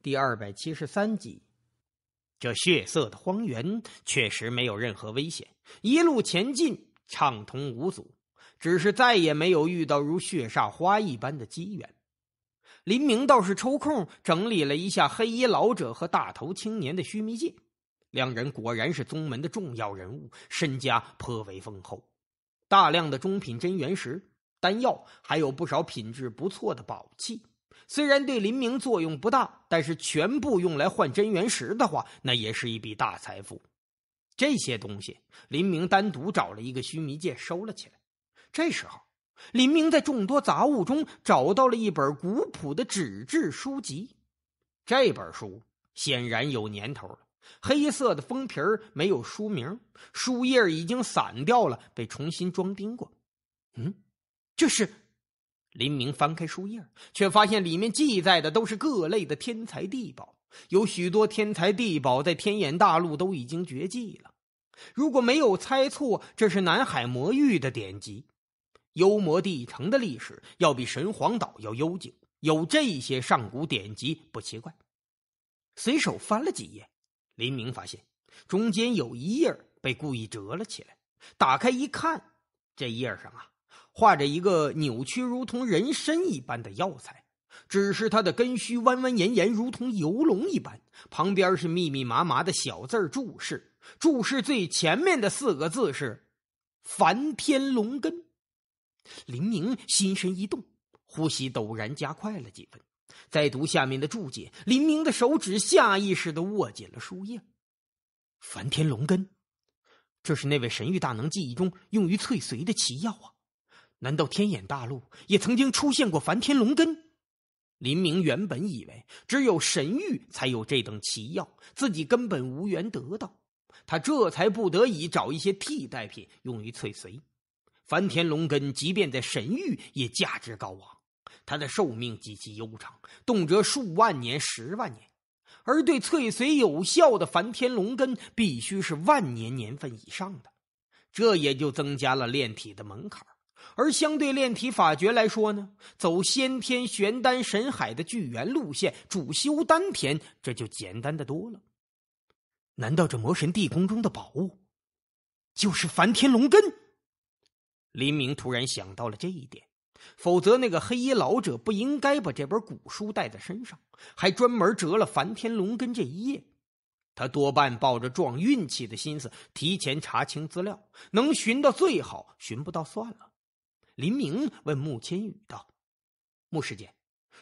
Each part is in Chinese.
第二百七十三集，这血色的荒原确实没有任何危险，一路前进畅通无阻，只是再也没有遇到如血煞花一般的机缘。林明倒是抽空整理了一下黑衣老者和大头青年的须弥戒，两人果然是宗门的重要人物，身家颇为丰厚，大量的中品真元石、丹药，还有不少品质不错的宝器。虽然对林明作用不大，但是全部用来换真元石的话，那也是一笔大财富。这些东西，林明单独找了一个须弥戒收了起来。这时候，林明在众多杂物中找到了一本古朴的纸质书籍。这本书显然有年头了，黑色的封皮儿没有书名，书页已经散掉了，被重新装订过。嗯，这是。林明翻开书页，却发现里面记载的都是各类的天才地宝，有许多天才地宝在天眼大陆都已经绝迹了。如果没有猜错，这是南海魔域的典籍。幽魔帝城的历史要比神皇岛要悠久，有这些上古典籍不奇怪。随手翻了几页，林明发现中间有一页被故意折了起来。打开一看，这页上啊。画着一个扭曲如同人参一般的药材，只是它的根须弯弯延延，如同游龙一般。旁边是密密麻麻的小字注释，注释最前面的四个字是“梵天龙根”。林明心神一动，呼吸陡然加快了几分。再读下面的注解，林明的手指下意识的握紧了书页。“梵天龙根”，这是那位神域大能记忆中用于淬髓的奇药啊！难道天眼大陆也曾经出现过梵天龙根？林明原本以为只有神域才有这等奇药，自己根本无缘得到。他这才不得已找一些替代品用于淬髓。梵天龙根即便在神域也价值高昂，它的寿命极其悠长，动辄数万年、十万年。而对淬髓有效的梵天龙根必须是万年年份以上的，这也就增加了炼体的门槛而相对炼体法诀来说呢，走先天玄丹神海的聚元路线，主修丹田，这就简单的多了。难道这魔神地宫中的宝物，就是梵天龙根？林明突然想到了这一点，否则那个黑衣老者不应该把这本古书带在身上，还专门折了梵天龙根这一页。他多半抱着撞运气的心思，提前查清资料，能寻到最好，寻不到算了。林明问穆千羽道：“穆师姐，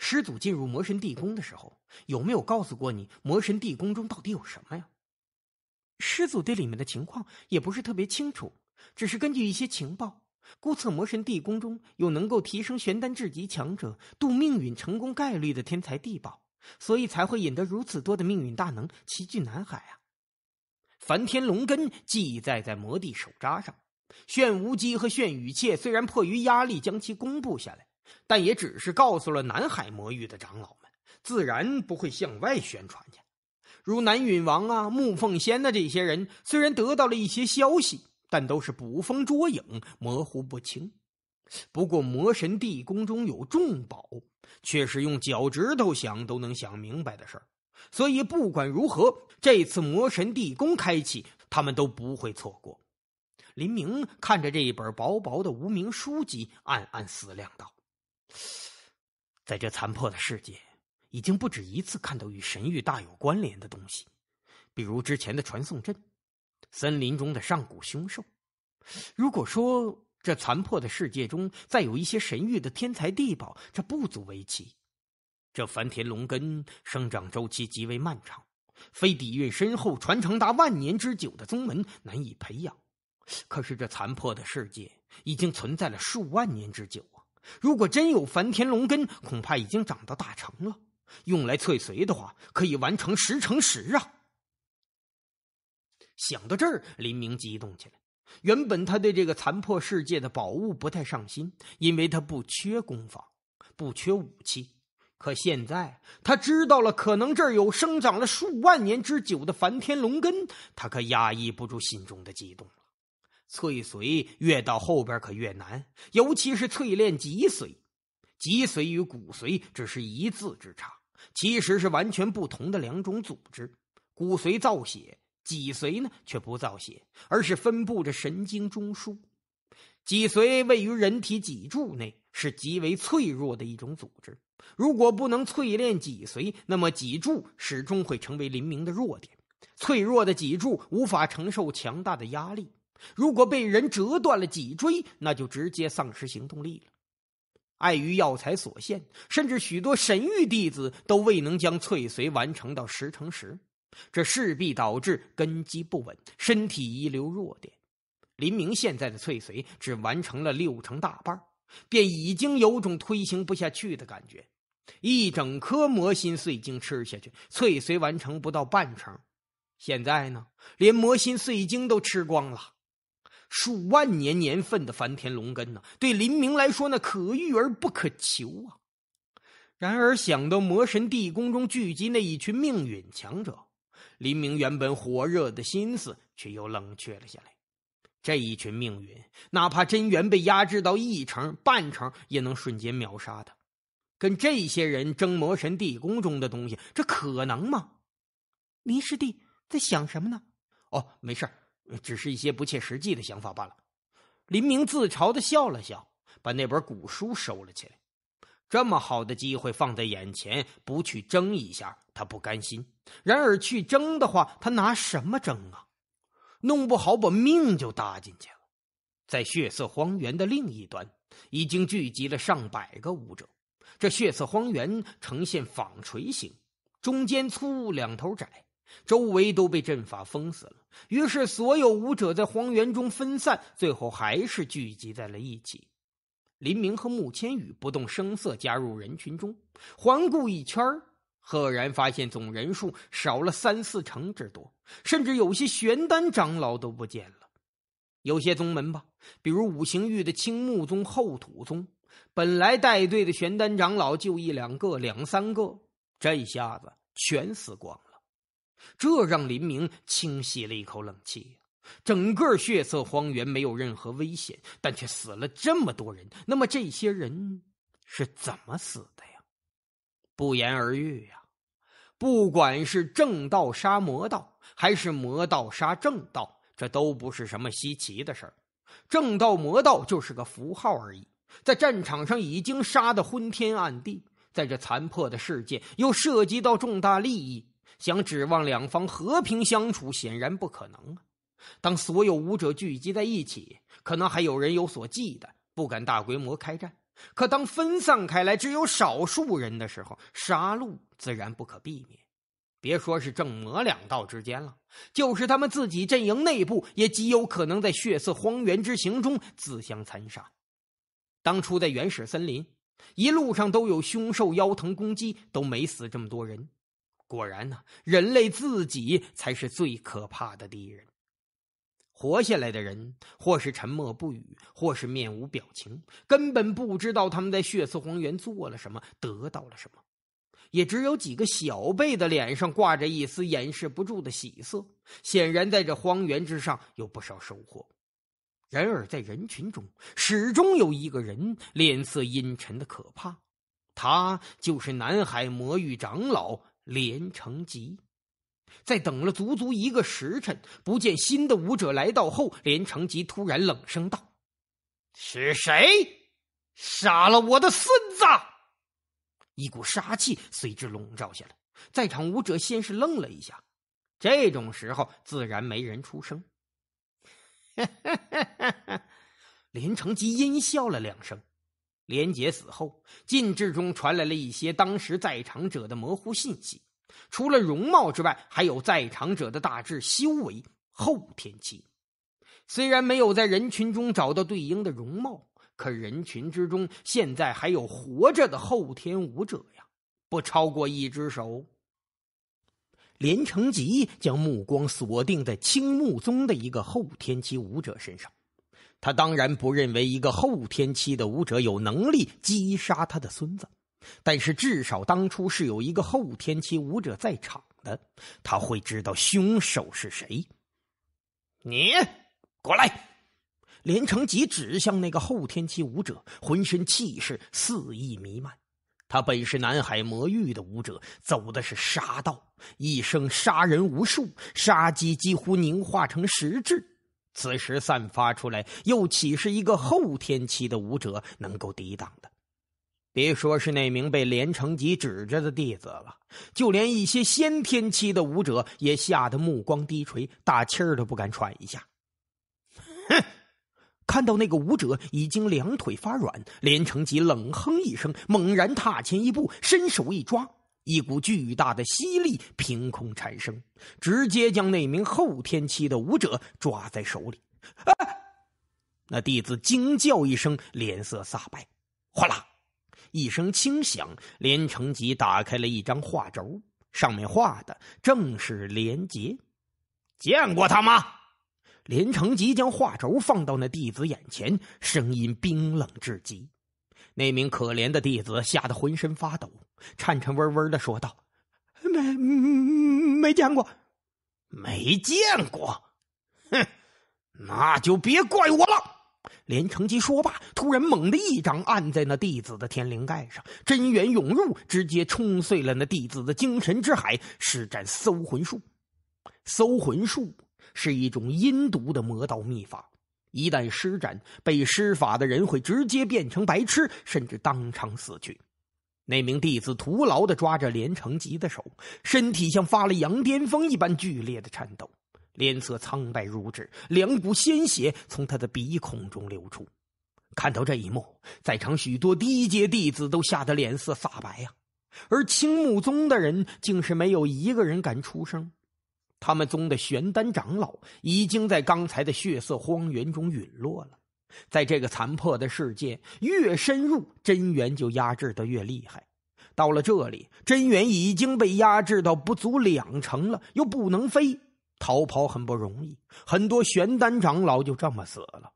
师祖进入魔神地宫的时候，有没有告诉过你魔神地宫中到底有什么呀？”师祖对里面的情况也不是特别清楚，只是根据一些情报，估测魔神地宫中有能够提升玄丹至极强者渡命运成功概率的天才地宝，所以才会引得如此多的命运大能齐聚南海啊！梵天龙根记载在魔帝手札上。炫无机和炫羽切虽然迫于压力将其公布下来，但也只是告诉了南海魔域的长老们，自然不会向外宣传去。如南允王啊、木凤仙的这些人，虽然得到了一些消息，但都是捕风捉影，模糊不清。不过魔神地宫中有重宝，却是用脚趾头想都能想明白的事儿。所以不管如何，这次魔神地宫开启，他们都不会错过。林明看着这一本薄薄的无名书籍，暗暗思量道：“在这残破的世界，已经不止一次看到与神域大有关联的东西，比如之前的传送阵，森林中的上古凶兽。如果说这残破的世界中再有一些神域的天才地宝，这不足为奇。这梵田龙根生长周期极为漫长，非底蕴深厚、传承达万年之久的宗门难以培养。”可是这残破的世界已经存在了数万年之久啊！如果真有梵天龙根，恐怕已经长到大成了。用来淬髓的话，可以完成十乘十啊！想到这儿，林明激动起来。原本他对这个残破世界的宝物不太上心，因为他不缺功法，不缺武器。可现在他知道了，可能这儿有生长了数万年之久的梵天龙根，他可压抑不住心中的激动。淬髓越到后边可越难，尤其是淬炼脊髓。脊髓与骨髓只是一字之差，其实是完全不同的两种组织。骨髓造血，脊髓呢却不造血，而是分布着神经中枢。脊髓位于人体脊柱内，是极为脆弱的一种组织。如果不能淬炼脊髓，那么脊柱始终会成为林明的弱点。脆弱的脊柱无法承受强大的压力。如果被人折断了脊椎，那就直接丧失行动力了。碍于药材所限，甚至许多神域弟子都未能将翠髓完成到十成十，这势必导致根基不稳，身体遗留弱点。林明现在的翠髓只完成了六成大半，便已经有种推行不下去的感觉。一整颗魔心碎晶吃下去，翠髓完成不到半成。现在呢，连魔心碎晶都吃光了。数万年年份的梵天龙根呢？对林明来说呢，可遇而不可求啊。然而想到魔神地宫中聚集那一群命运强者，林明原本火热的心思却又冷却了下来。这一群命运，哪怕真元被压制到一成半成，也能瞬间秒杀他。跟这些人争魔神地宫中的东西，这可能吗？林师弟在想什么呢？哦，没事儿。只是一些不切实际的想法罢了。林明自嘲的笑了笑，把那本古书收了起来。这么好的机会放在眼前，不去争一下，他不甘心。然而去争的话，他拿什么争啊？弄不好把命就搭进去了。在血色荒原的另一端，已经聚集了上百个武者。这血色荒原呈现纺锤形，中间粗，两头窄。周围都被阵法封死了，于是所有武者在荒原中分散，最后还是聚集在了一起。林明和慕千羽不动声色加入人群中，环顾一圈赫然发现总人数少了三四成之多，甚至有些玄丹长老都不见了。有些宗门吧，比如五行域的青木宗、厚土宗，本来带队的玄丹长老就一两个、两三个，这下子全死光了。这让林明轻吸了一口冷气。整个血色荒原没有任何危险，但却死了这么多人。那么这些人是怎么死的呀？不言而喻呀。不管是正道杀魔道，还是魔道杀正道，这都不是什么稀奇的事儿。正道、魔道就是个符号而已。在战场上已经杀的昏天暗地，在这残破的世界又涉及到重大利益。想指望两方和平相处，显然不可能啊！当所有武者聚集在一起，可能还有人有所忌惮，不敢大规模开战；可当分散开来，只有少数人的时候，杀戮自然不可避免。别说是正魔两道之间了，就是他们自己阵营内部，也极有可能在血色荒原之行中自相残杀。当初在原始森林，一路上都有凶兽妖藤攻击，都没死这么多人。果然呢，人类自己才是最可怕的敌人。活下来的人，或是沉默不语，或是面无表情，根本不知道他们在血色荒原做了什么，得到了什么。也只有几个小辈的脸上挂着一丝掩饰不住的喜色，显然在这荒原之上有不少收获。然而，在人群中，始终有一个人脸色阴沉的可怕，他就是南海魔域长老。连城集，在等了足足一个时辰，不见新的武者来到后，连城集突然冷声道：“是谁杀了我的孙子？”一股杀气随之笼罩下来，在场武者先是愣了一下，这种时候自然没人出声。连城吉阴笑了两声。连杰死后，禁制中传来了一些当时在场者的模糊信息，除了容貌之外，还有在场者的大致修为，后天期。虽然没有在人群中找到对应的容貌，可人群之中现在还有活着的后天武者呀，不超过一只手。连城吉将目光锁定在青木宗的一个后天期武者身上。他当然不认为一个后天期的武者有能力击杀他的孙子，但是至少当初是有一个后天期武者在场的，他会知道凶手是谁。你过来！连城吉指向那个后天期武者，浑身气势肆意弥漫。他本是南海魔域的武者，走的是杀道，一生杀人无数，杀机几乎凝化成实质。此时散发出来，又岂是一个后天期的武者能够抵挡的？别说是那名被连城吉指着的弟子了，就连一些先天期的武者也吓得目光低垂，大气儿都不敢喘一下。哼！看到那个武者已经两腿发软，连城吉冷哼一声，猛然踏前一步，伸手一抓。一股巨大的吸力凭空产生，直接将那名后天期的武者抓在手里。啊！那弟子惊叫一声，脸色煞白。哗啦一声轻响，连成吉打开了一张画轴，上面画的正是连杰。见过他吗？连成吉将画轴放到那弟子眼前，声音冰冷至极。那名可怜的弟子吓得浑身发抖。颤颤巍巍的说道：“没没见过，没见过，哼，那就别怪我了。”连城吉说罢，突然猛地一掌按在那弟子的天灵盖上，真元涌入，直接冲碎了那弟子的精神之海，施展搜魂术。搜魂术是一种阴毒的魔道秘法，一旦施展，被施法的人会直接变成白痴，甚至当场死去。那名弟子徒劳的抓着连城吉的手，身体像发了羊癫疯一般剧烈的颤抖，脸色苍白如纸，两股鲜血从他的鼻孔中流出。看到这一幕，在场许多低阶弟子都吓得脸色煞白呀，而青木宗的人竟是没有一个人敢出声。他们宗的玄丹长老已经在刚才的血色荒原中陨落了。在这个残破的世界，越深入，真元就压制的越厉害。到了这里，真元已经被压制到不足两成了，又不能飞，逃跑很不容易。很多玄丹长老就这么死了。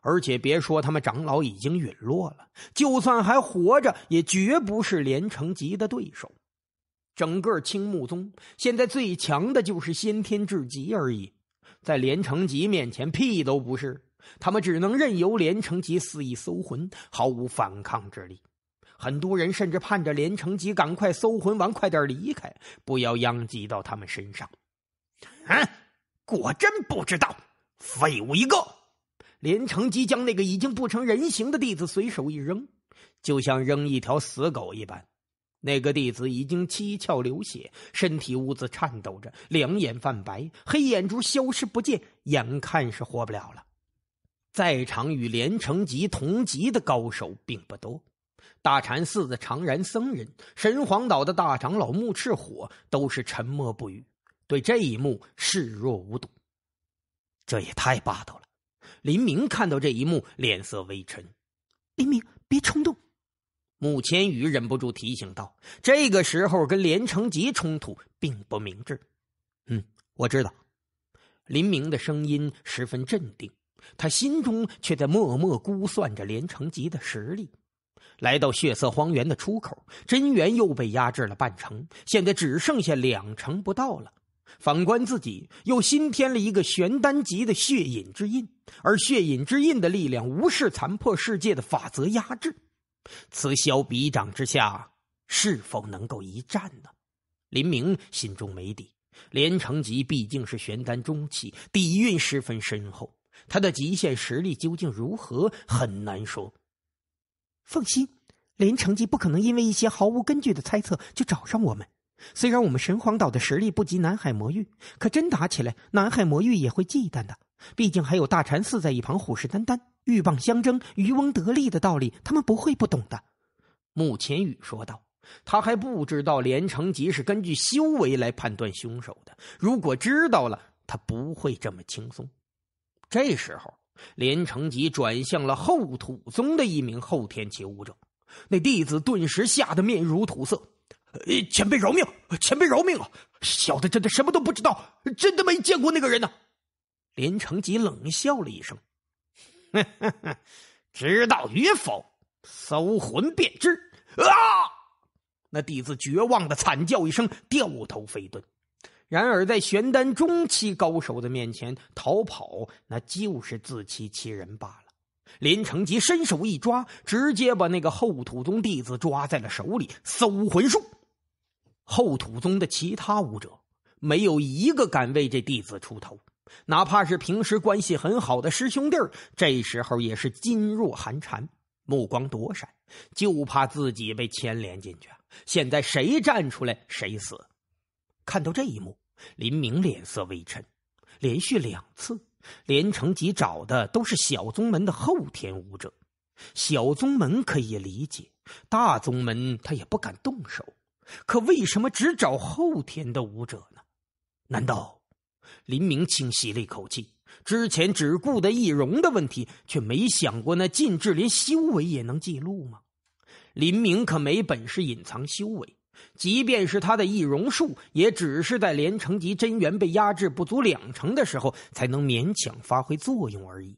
而且别说他们长老已经陨落了，就算还活着，也绝不是连城集的对手。整个青木宗现在最强的就是先天至极而已，在连城集面前，屁都不是。他们只能任由连城吉肆意搜魂，毫无反抗之力。很多人甚至盼着连城吉赶快搜魂完，快点离开，不要殃及到他们身上。啊！果真不知道，废物一个！连城吉将那个已经不成人形的弟子随手一扔，就像扔一条死狗一般。那个弟子已经七窍流血，身体兀自颤抖着，两眼泛白，黑眼珠消失不见，眼看是活不了了。在场与连城杰同级的高手并不多，大禅寺的常然僧人、神皇岛的大长老木赤火都是沉默不语，对这一幕视若无睹。这也太霸道了！林明看到这一幕，脸色微沉。林明，别冲动！穆千羽忍不住提醒道：“这个时候跟连城杰冲突并不明智。”嗯，我知道。林明的声音十分镇定。他心中却在默默估算着连城集的实力。来到血色荒原的出口，真元又被压制了半成，现在只剩下两成不到了。反观自己，又新添了一个玄丹级的血引之印，而血引之印的力量无视残破世界的法则压制。此消彼长之下，是否能够一战呢？林明心中没底。连城集毕竟是玄丹中期，底蕴十分深厚。他的极限实力究竟如何，很难说。放心，连城吉不可能因为一些毫无根据的猜测就找上我们。虽然我们神皇岛的实力不及南海魔域，可真打起来，南海魔域也会忌惮的。毕竟还有大禅寺在一旁虎视眈眈，鹬蚌相争，渔翁得利的道理，他们不会不懂的。”穆千羽说道。他还不知道连城吉是根据修为来判断凶手的，如果知道了，他不会这么轻松。这时候，连成吉转向了后土宗的一名后天期武者，那弟子顿时吓得面如土色：“前辈饶命！前辈饶命啊！小的真的什么都不知道，真的没见过那个人呢！”连城吉冷笑了一声：“知道与否，搜魂便知。”啊！那弟子绝望的惨叫一声，掉头飞遁。然而，在玄丹中期高手的面前逃跑，那就是自欺欺人罢了。林成吉伸手一抓，直接把那个后土宗弟子抓在了手里。搜魂术，后土宗的其他武者没有一个敢为这弟子出头，哪怕是平时关系很好的师兄弟这时候也是噤若寒蝉，目光躲闪，就怕自己被牵连进去。现在谁站出来，谁死。看到这一幕，林明脸色微沉。连续两次，连城吉找的都是小宗门的后天武者。小宗门可以理解，大宗门他也不敢动手。可为什么只找后天的武者呢？难道林明轻吸了一口气，之前只顾的易容的问题，却没想过那禁制连修为也能记录吗？林明可没本事隐藏修为。即便是他的易容术，也只是在连城杰真元被压制不足两成的时候，才能勉强发挥作用而已。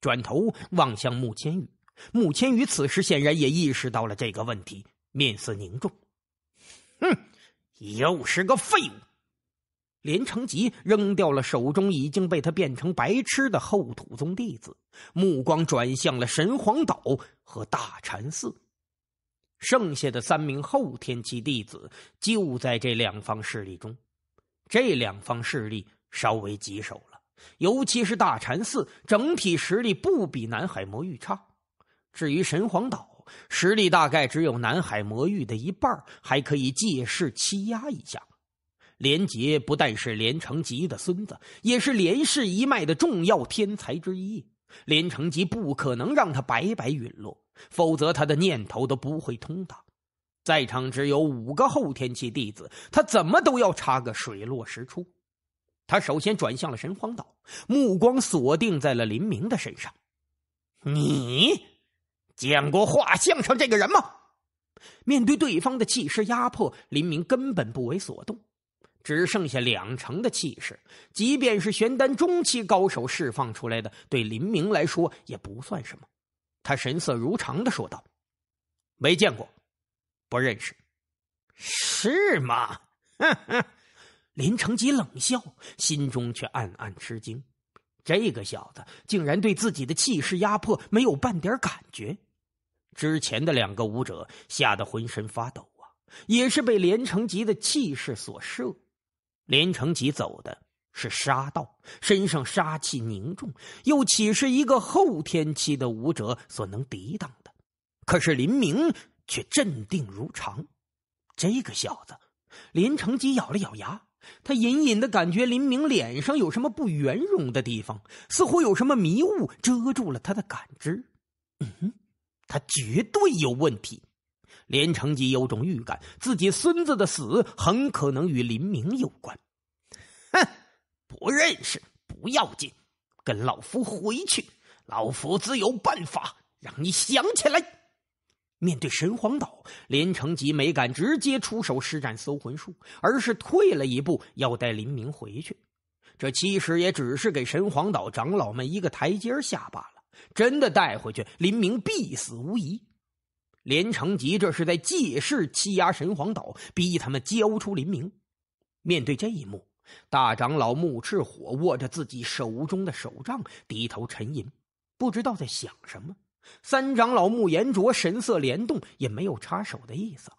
转头望向穆千羽，穆千羽此时显然也意识到了这个问题，面色凝重。哼，又是个废物！连城吉扔掉了手中已经被他变成白痴的后土宗弟子，目光转向了神皇岛和大禅寺。剩下的三名后天期弟子就在这两方势力中，这两方势力稍微棘手了。尤其是大禅寺，整体实力不比南海魔域差。至于神皇岛，实力大概只有南海魔域的一半，还可以借势欺压一下。连杰不但是连城吉的孙子，也是连氏一脉的重要天才之一。连城吉不可能让他白白陨落。否则，他的念头都不会通达。在场只有五个后天期弟子，他怎么都要查个水落石出。他首先转向了神荒岛，目光锁定在了林明的身上。你见过画像上这个人吗？面对对方的气势压迫，林明根本不为所动，只剩下两成的气势。即便是玄丹中期高手释放出来的，对林明来说也不算什么。他神色如常的说道：“没见过，不认识，是吗？”林成吉冷笑，心中却暗暗吃惊，这个小子竟然对自己的气势压迫没有半点感觉。之前的两个武者吓得浑身发抖啊，也是被连成吉的气势所慑。连成吉走的。是杀道，身上杀气凝重，又岂是一个后天期的武者所能抵挡的？可是林明却镇定如常。这个小子，林成吉咬了咬牙，他隐隐的感觉林明脸上有什么不圆融的地方，似乎有什么迷雾遮住了他的感知。嗯，他绝对有问题。林成吉有种预感，自己孙子的死很可能与林明有关。哼！不认识不要紧，跟老夫回去，老夫自有办法让你想起来。面对神皇岛，连成吉没敢直接出手施展搜魂术，而是退了一步，要带林明回去。这其实也只是给神皇岛长老们一个台阶下罢了。真的带回去，林明必死无疑。连成吉这是在借势欺压神皇岛，逼他们交出林明。面对这一幕。大长老木赤火握着自己手中的手杖，低头沉吟，不知道在想什么。三长老木延卓神色联动，也没有插手的意思。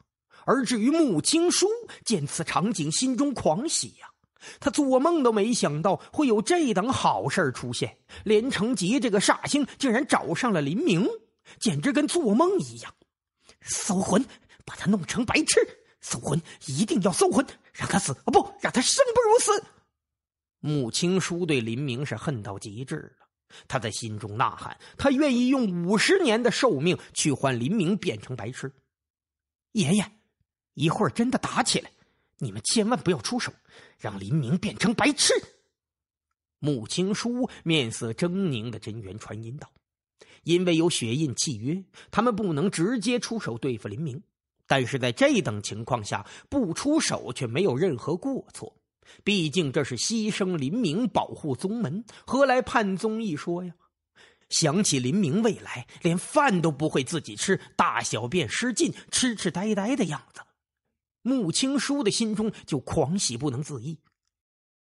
而至于木青书，见此场景，心中狂喜呀！他做梦都没想到会有这等好事出现。连城吉这个煞星竟然找上了林明，简直跟做梦一样！搜魂，把他弄成白痴！搜魂，一定要搜魂，让他死啊！不，让他生不如死。穆青书对林明是恨到极致了，他在心中呐喊，他愿意用五十年的寿命去换林明变成白痴。爷爷，一会儿真的打起来，你们千万不要出手，让林明变成白痴。穆青书面色狰狞的真元传音道：“因为有血印契约，他们不能直接出手对付林明。”但是在这等情况下不出手却没有任何过错，毕竟这是牺牲林明保护宗门，何来叛宗一说呀？想起林明未来连饭都不会自己吃，大小便失禁，痴痴呆呆的样子，穆青书的心中就狂喜不能自抑。